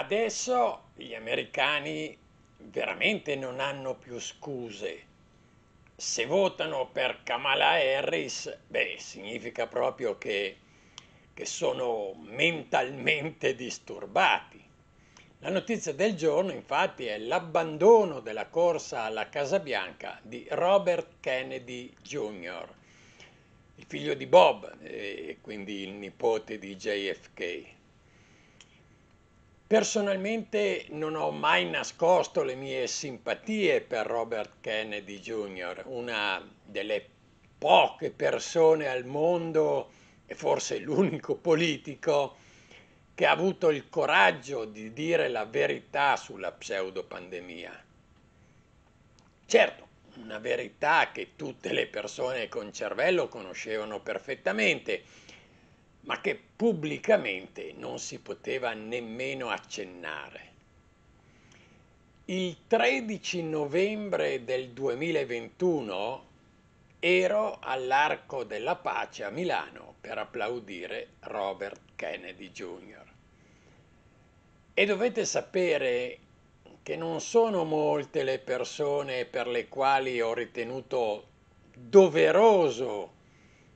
Adesso gli americani veramente non hanno più scuse. Se votano per Kamala Harris, beh, significa proprio che, che sono mentalmente disturbati. La notizia del giorno infatti è l'abbandono della corsa alla Casa Bianca di Robert Kennedy Jr., il figlio di Bob eh, e quindi il nipote di JFK. Personalmente non ho mai nascosto le mie simpatie per Robert Kennedy Jr., una delle poche persone al mondo e forse l'unico politico che ha avuto il coraggio di dire la verità sulla pseudopandemia. Certo, una verità che tutte le persone con cervello conoscevano perfettamente ma che pubblicamente non si poteva nemmeno accennare. Il 13 novembre del 2021 ero all'Arco della Pace a Milano per applaudire Robert Kennedy Jr. E dovete sapere che non sono molte le persone per le quali ho ritenuto doveroso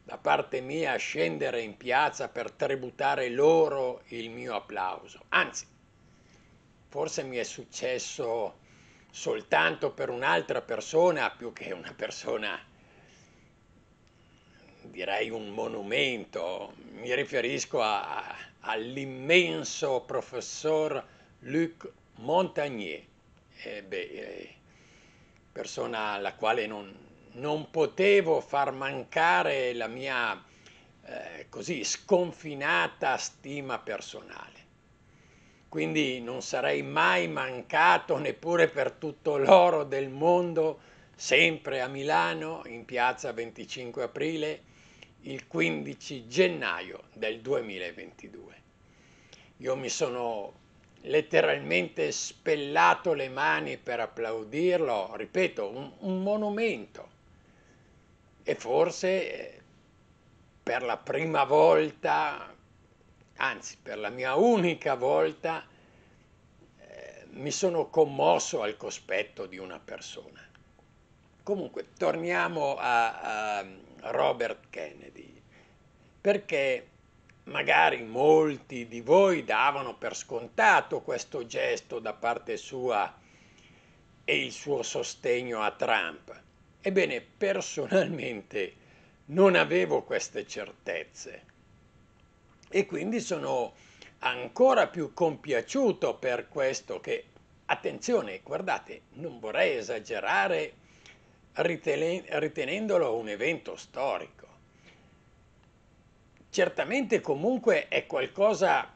da parte mia scendere in piazza per tributare loro il mio applauso. Anzi, forse mi è successo soltanto per un'altra persona, più che una persona, direi un monumento. Mi riferisco a, a, all'immenso professor Luc Montagnier, eh beh, eh, persona alla quale non, non potevo far mancare la mia eh, così sconfinata stima personale. Quindi non sarei mai mancato neppure per tutto l'oro del mondo, sempre a Milano, in piazza 25 aprile, il 15 gennaio del 2022. Io mi sono letteralmente spellato le mani per applaudirlo, ripeto, un, un monumento e forse per la prima volta, anzi per la mia unica volta, eh, mi sono commosso al cospetto di una persona. Comunque, torniamo a, a Robert Kennedy, perché magari molti di voi davano per scontato questo gesto da parte sua e il suo sostegno a Trump Ebbene, personalmente non avevo queste certezze e quindi sono ancora più compiaciuto per questo che, attenzione, guardate, non vorrei esagerare ritenendolo un evento storico. Certamente comunque è qualcosa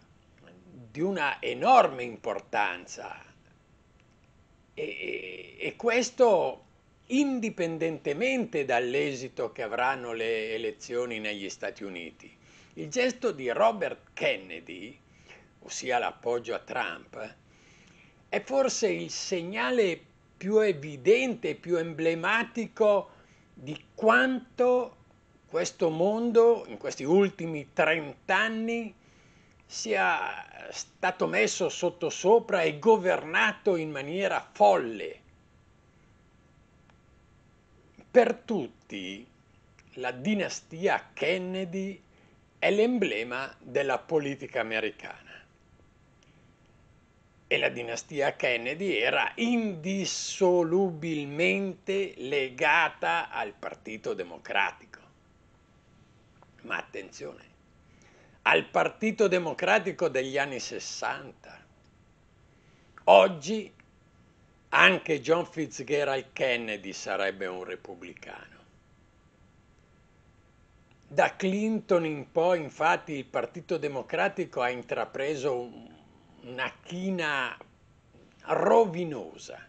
di una enorme importanza e, e, e questo indipendentemente dall'esito che avranno le elezioni negli Stati Uniti. Il gesto di Robert Kennedy, ossia l'appoggio a Trump, è forse il segnale più evidente, più emblematico di quanto questo mondo in questi ultimi 30 anni sia stato messo sottosopra e governato in maniera folle per tutti la dinastia Kennedy è l'emblema della politica americana e la dinastia Kennedy era indissolubilmente legata al Partito Democratico. Ma attenzione, al Partito Democratico degli anni 60. Oggi anche John Fitzgerald Kennedy sarebbe un repubblicano. Da Clinton in poi, infatti, il Partito Democratico ha intrapreso una china rovinosa.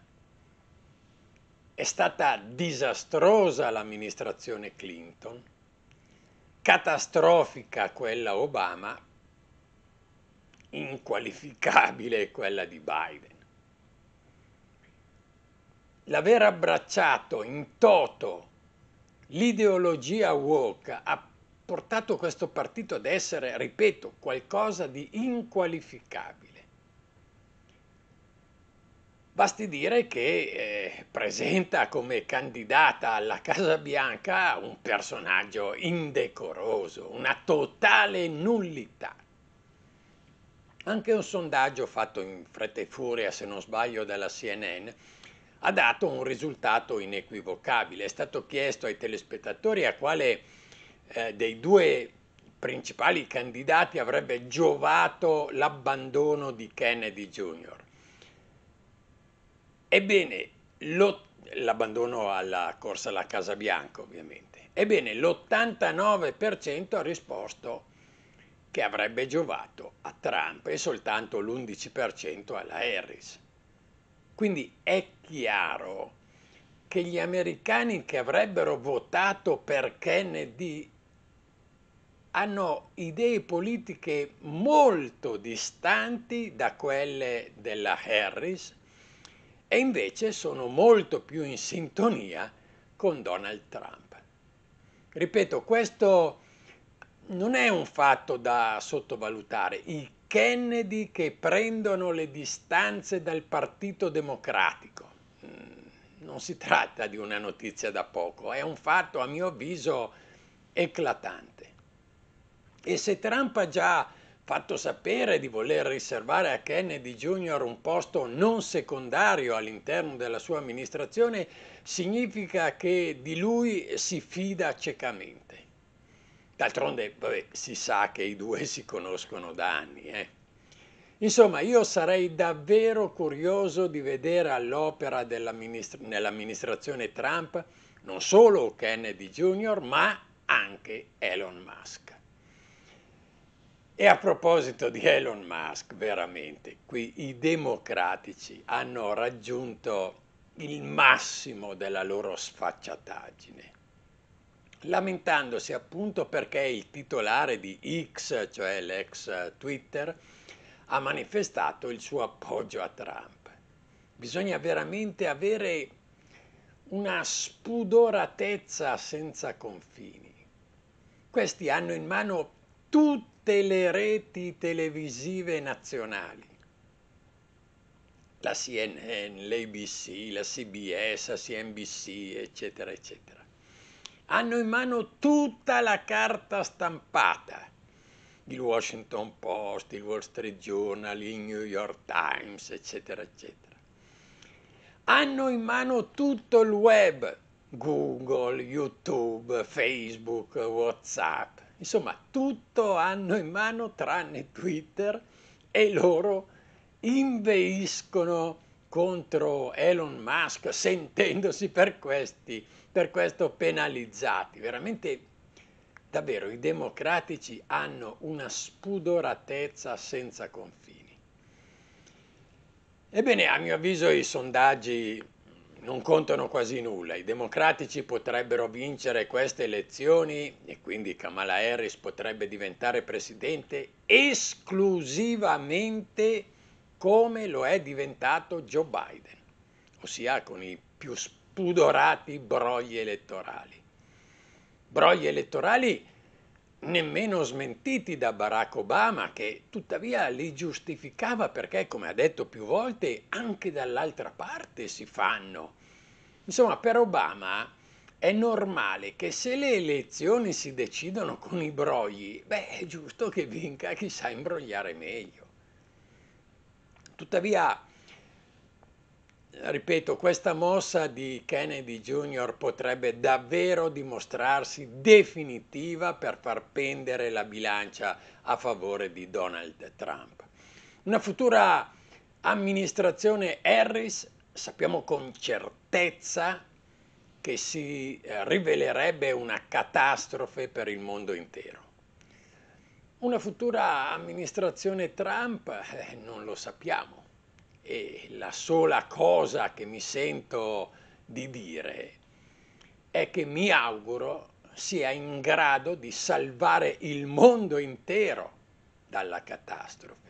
È stata disastrosa l'amministrazione Clinton, catastrofica quella Obama, inqualificabile quella di Biden l'aver abbracciato in toto l'ideologia woke ha portato questo partito ad essere, ripeto, qualcosa di inqualificabile. Basti dire che eh, presenta come candidata alla Casa Bianca un personaggio indecoroso, una totale nullità. Anche un sondaggio fatto in fretta e furia, se non sbaglio, dalla CNN ha dato un risultato inequivocabile. È stato chiesto ai telespettatori a quale eh, dei due principali candidati avrebbe giovato l'abbandono di Kennedy Jr. Ebbene, lo, l'abbandono alla corsa alla Casa Bianca ovviamente. Ebbene, l'89% ha risposto che avrebbe giovato a Trump e soltanto l'11% alla Harris. Quindi è chiaro che gli americani che avrebbero votato per Kennedy hanno idee politiche molto distanti da quelle della Harris e invece sono molto più in sintonia con Donald Trump. Ripeto, questo non è un fatto da sottovalutare. I Kennedy che prendono le distanze dal Partito Democratico. Mm, non si tratta di una notizia da poco, è un fatto a mio avviso eclatante. E se Trump ha già fatto sapere di voler riservare a Kennedy Jr. un posto non secondario all'interno della sua amministrazione, significa che di lui si fida ciecamente. D'altronde vabbè, si sa che i due si conoscono da anni. Eh. Insomma, io sarei davvero curioso di vedere all'opera nell'amministrazione Trump non solo Kennedy Jr., ma anche Elon Musk. E a proposito di Elon Musk, veramente, qui i democratici hanno raggiunto il massimo della loro sfacciataggine lamentandosi appunto perché il titolare di X, cioè l'ex Twitter, ha manifestato il suo appoggio a Trump. Bisogna veramente avere una spudoratezza senza confini. Questi hanno in mano tutte le reti televisive nazionali. La CNN, l'ABC, la CBS, la CNBC, eccetera, eccetera hanno in mano tutta la carta stampata, il Washington Post, il Wall Street Journal, il New York Times, eccetera, eccetera. Hanno in mano tutto il web, Google, YouTube, Facebook, WhatsApp, insomma tutto hanno in mano tranne Twitter e loro inveiscono contro Elon Musk sentendosi per questi per questo penalizzati. Veramente, davvero, i democratici hanno una spudoratezza senza confini. Ebbene, a mio avviso i sondaggi non contano quasi nulla. I democratici potrebbero vincere queste elezioni e quindi Kamala Harris potrebbe diventare presidente esclusivamente come lo è diventato Joe Biden, ossia con i più spazi spudorati brogli elettorali. Brogli elettorali nemmeno smentiti da Barack Obama, che tuttavia li giustificava perché, come ha detto più volte, anche dall'altra parte si fanno. Insomma, per Obama è normale che se le elezioni si decidono con i brogli, beh, è giusto che vinca chi sa imbrogliare meglio. Tuttavia, ripeto, questa mossa di Kennedy Jr. potrebbe davvero dimostrarsi definitiva per far pendere la bilancia a favore di Donald Trump. Una futura amministrazione Harris sappiamo con certezza che si eh, rivelerebbe una catastrofe per il mondo intero. Una futura amministrazione Trump eh, non lo sappiamo. E la sola cosa che mi sento di dire è che mi auguro sia in grado di salvare il mondo intero dalla catastrofe.